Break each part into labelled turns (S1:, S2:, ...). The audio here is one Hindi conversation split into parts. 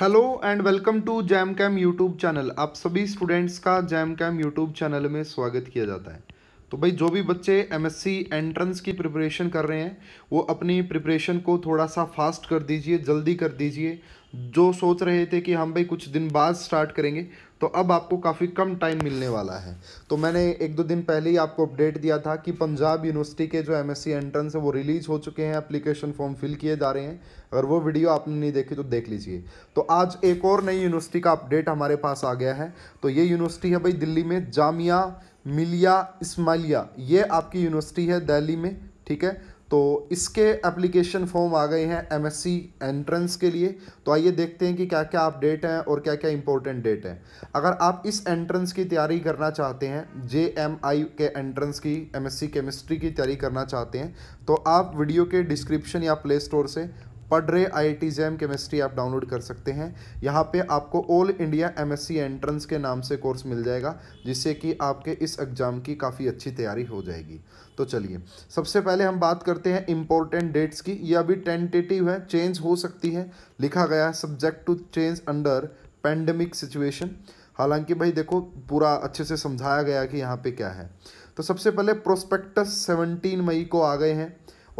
S1: hello and welcome to JAM cam YouTube channel आप सभी स्टूडेंट्स का जैम कैम यूट्यूब चैनल में स्वागत किया जाता है तो भाई जो भी बच्चे एमएससी एंट्रेंस की प्रिपरेशन कर रहे हैं वो अपनी प्रिपरेशन को थोड़ा सा फास्ट कर दीजिए जल्दी कर दीजिए जो सोच रहे थे कि हम भाई कुछ दिन बाद स्टार्ट करेंगे तो अब आपको काफ़ी कम टाइम मिलने वाला है तो मैंने एक दो दिन पहले ही आपको अपडेट दिया था कि पंजाब यूनिवर्सिटी के जो एमएससी एंट्रेंस है वो रिलीज़ हो चुके हैं एप्लीकेशन फॉर्म फिल किए जा रहे हैं अगर वो वीडियो आपने नहीं देखी तो देख लीजिए तो आज एक और नई यूनिवर्सिटी का अपडेट हमारे पास आ गया है तो ये यूनिवर्सिटी है भाई दिल्ली में जामिया मिलिया इसमालिया ये आपकी यूनिवर्सिटी है दिल्ली में ठीक है तो इसके एप्लीकेशन फॉर्म आ गए हैं एमएससी एंट्रेंस के लिए तो आइए देखते हैं कि क्या क्या अपडेट हैं और क्या क्या इंपॉर्टेंट डेट हैं अगर आप इस एंट्रेंस की तैयारी करना चाहते हैं जे एम आई के एंट्रेंस की एमएससी केमिस्ट्री की तैयारी करना चाहते हैं तो आप वीडियो के डिस्क्रिप्शन या प्ले स्टोर से पढ़ रहे आई आई जैम केमिस्ट्री आप डाउनलोड कर सकते हैं यहाँ पे आपको ऑल इंडिया एमएससी एंट्रेंस के नाम से कोर्स मिल जाएगा जिससे कि आपके इस एग्ज़ाम की काफ़ी अच्छी तैयारी हो जाएगी तो चलिए सबसे पहले हम बात करते हैं इंपॉर्टेंट डेट्स की यह अभी टेंटेटिव है चेंज हो सकती है लिखा गया है subject to change under pandemic situation हालांकि भाई देखो पूरा अच्छे से समझाया गया कि यहाँ पे क्या है तो सबसे पहले प्रोस्पेक्टस 17 मई को आ गए हैं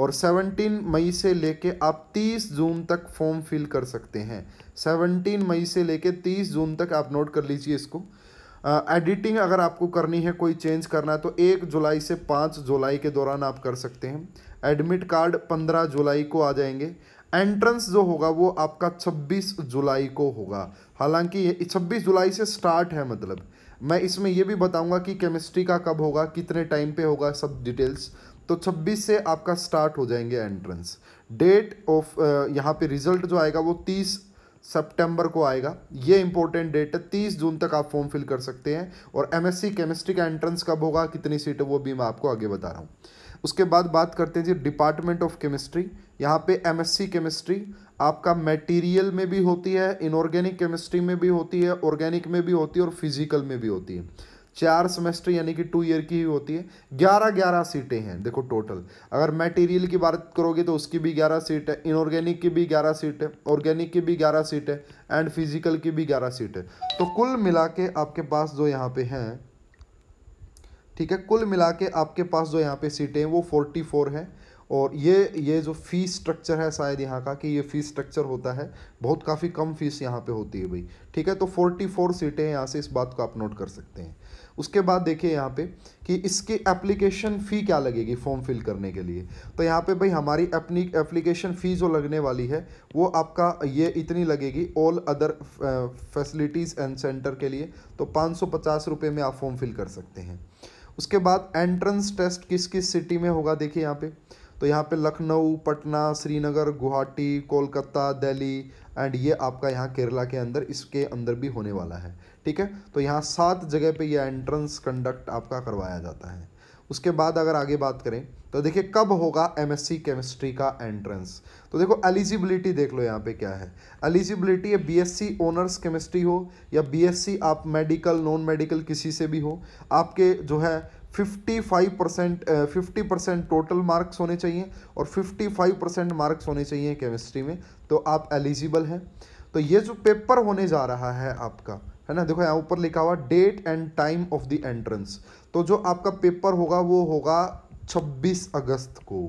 S1: और 17 मई से लेके आप 30 जून तक फॉर्म फिल कर सकते हैं 17 मई से लेके 30 जून तक आप नोट कर लीजिए इसको एडिटिंग uh, अगर आपको करनी है कोई चेंज करना है तो एक जुलाई से पाँच जुलाई के दौरान आप कर सकते हैं एडमिट कार्ड पंद्रह जुलाई को आ जाएंगे एंट्रेंस जो होगा वो आपका छब्बीस जुलाई को होगा हालांकि ये छब्बीस जुलाई से स्टार्ट है मतलब मैं इसमें यह भी बताऊंगा कि केमिस्ट्री का कब होगा कितने टाइम पे होगा सब डिटेल्स तो 26 से आपका स्टार्ट हो जाएंगे एंट्रेंस डेट ऑफ यहाँ पे रिजल्ट जो आएगा वो 30 सितंबर को आएगा ये इंपॉर्टेंट डेट है तीस जून तक आप फॉर्म फिल कर सकते हैं और एमएससी केमिस्ट्री का एंट्रेंस कब होगा कितनी सीट है वो भी मैं आपको आगे बता रहा हूँ उसके बाद बात करते हैं जी डिपार्टमेंट ऑफ केमिस्ट्री यहाँ पे एमएससी केमिस्ट्री आपका मटेरियल में भी होती है इनऑर्गेनिक केमिस्ट्री में भी होती है ऑर्गेनिक में भी होती है और फिजिकल में भी होती है चार सेमेस्टर यानी कि टू ईयर की ही होती है ग्यारह ग्यारह सीटें हैं देखो टोटल अगर मटेरियल की बात करोगे तो उसकी भी ग्यारह सीट है इनऑर्गेनिक की भी ग्यारह सीट है ऑर्गेनिक की भी ग्यारह सीट है एंड फिजिकल की भी ग्यारह सीट है तो कुल मिला के आपके पास जो यहाँ पे हैं ठीक है कुल मिला के आपके पास जो यहाँ पे सीटें हैं वो फोर्टी फोर है और ये ये जो फ़ीस स्ट्रक्चर है शायद यहाँ का कि ये फ़ीस स्ट्रक्चर होता है बहुत काफ़ी कम फ़ीस यहाँ पे होती है भाई ठीक है तो 44 सीटें यहाँ से इस बात को आप नोट कर सकते हैं उसके बाद देखिए यहाँ पे कि इसकी एप्लीकेशन फ़ी क्या लगेगी फॉर्म फिल करने के लिए तो यहाँ पे भाई हमारी अपनी एप्लीकेशन फ़ी जो लगने वाली है वो आपका ये इतनी लगेगी all other facilities and centre के लिए तो पाँच सौ में आप फॉर्म फिल कर सकते हैं उसके बाद एंट्रेंस टेस्ट किस किस सिटी में होगा देखिए यहाँ पर तो यहाँ पे लखनऊ पटना श्रीनगर गुवाहाटी कोलकाता दिल्ली एंड ये आपका यहाँ केरला के अंदर इसके अंदर भी होने वाला है ठीक है तो यहाँ सात जगह पे ये एंट्रेंस कंडक्ट आपका करवाया जाता है उसके बाद अगर आगे बात करें तो देखिए कब होगा एमएससी केमिस्ट्री का एंट्रेंस तो देखो एलिजिबिलिटी देख लो यहाँ पे क्या है एलिजिबिलिटी है बीएससी ऑनर्स केमिस्ट्री हो या बीएससी आप मेडिकल नॉन मेडिकल किसी से भी हो आपके जो है 55 percent fifty percent total marks होने चाहिए और 55 परसेंट मार्क्स होने चाहिए केमिस्ट्री में तो आप एलिजिबल हैं तो ये जो पेपर होने जा रहा है आपका है ना देखो यहाँ ऊपर लिखा हुआ date and time of the entrance तो जो आपका पेपर होगा वो होगा 26 अगस्त को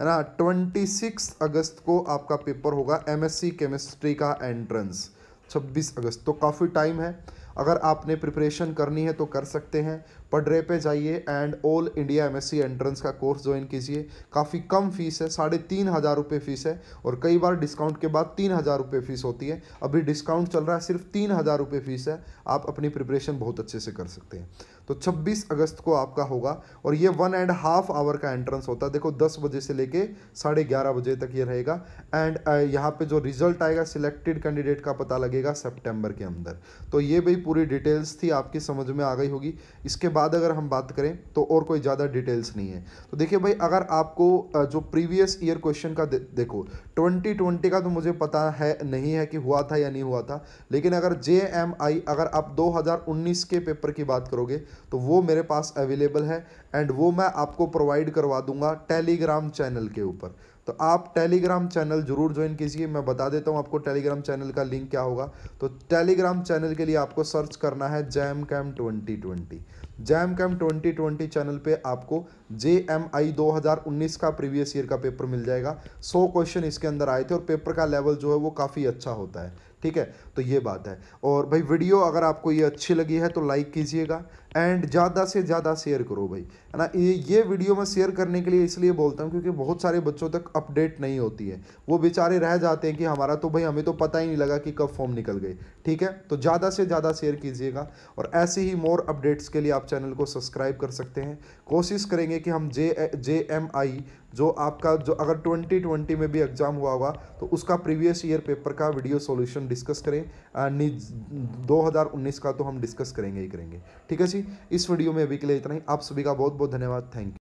S1: है ना 26 अगस्त को आपका पेपर होगा एमएससी केमिस्ट्री का एंट्रेंस 26 अगस्त तो काफ़ी टाइम है अगर आपने प्रिपरेशन करनी है तो कर सकते हैं पडरे पे जाइए and all India MSc entrance का कोर्स ज्वाइन कीजिए काफ़ी कम फीस है साढ़े तीन हज़ार रुपये फ़ीस है और कई बार डिस्काउंट के बाद तीन हज़ार रुपये फ़ीस होती है अभी डिस्काउंट चल रहा है सिर्फ तीन हज़ार रुपये फ़ीस है आप अपनी प्रिपरेशन बहुत अच्छे से कर सकते हैं तो 26 अगस्त को आपका होगा और ये वन एंड हाफ आवर का एंट्रेंस होता है देखो 10 बजे से लेके साढ़े ग्यारह बजे तक ये रहेगा एंड uh, यहाँ पे जो रिजल्ट आएगा सिलेक्टेड कैंडिडेट का पता लगेगा सेप्टेम्बर के अंदर तो ये भाई पूरी डिटेल्स थी आपकी समझ में आ गई होगी इसके बाद अगर हम बात करें तो और कोई ज़्यादा डिटेल्स नहीं है तो देखिए भाई अगर आपको uh, जो प्रीवियस ईयर क्वेश्चन का दे, देखो ट्वेंटी का तो मुझे पता है नहीं है कि हुआ था या नहीं हुआ था लेकिन अगर जे अगर आप दो के पेपर की बात करोगे तो वो मेरे पास अवेलेबल है एंड वो मैं आपको प्रोवाइड करवा दूंगा टेलीग्राम चैनल के ऊपर तो आप टेलीग्राम चैनल जरूर ज्वाइन कीजिए मैं बता देता हूँ आपको टेलीग्राम चैनल का लिंक क्या होगा तो टेलीग्राम चैनल के लिए आपको सर्च करना है JAM cam twenty twenty JAM cam twenty twenty channel पे आपको जे एम आई दो हज़ार उन्नीस का प्रीवियस ईयर का पेपर मिल जाएगा सौ क्वेश्चन इसके अंदर आए थे और पेपर का लेवल जो है वो काफ़ी अच्छा होता है ठीक है तो ये बात है और भाई वीडियो अगर आपको ये अच्छी लगी है तो लाइक कीजिएगा एंड ज़्यादा से ज़्यादा शेयर करो भाई है ना ये ये वीडियो मैं शेयर करने के लिए इसलिए बोलता हूँ क्योंकि बहुत सारे बच्चों तक अपडेट नहीं होती है वो बेचारे रह जाते हैं कि हमारा तो भाई हमें तो पता ही नहीं लगा कि कब फॉर्म निकल गए ठीक है तो ज़्यादा से ज़्यादा शेयर कीजिएगा और ऐसे ही मोर अपडेट्स के लिए आप चैनल को सब्सक्राइब कर सकते हैं कोशिश करेंगे कि हम जे जे एम आई जो आपका जो अगर 2020 में भी एग्ज़ाम हुआ होगा तो उसका प्रीवियस ईयर पेपर का वीडियो सॉल्यूशन डिस्कस करें दो हज़ार उन्नीस का तो हम डिस्कस करेंगे ही करेंगे ठीक है जी इस वीडियो में अभी के लिए इतना ही आप सभी का बहुत बहुत धन्यवाद थैंक यू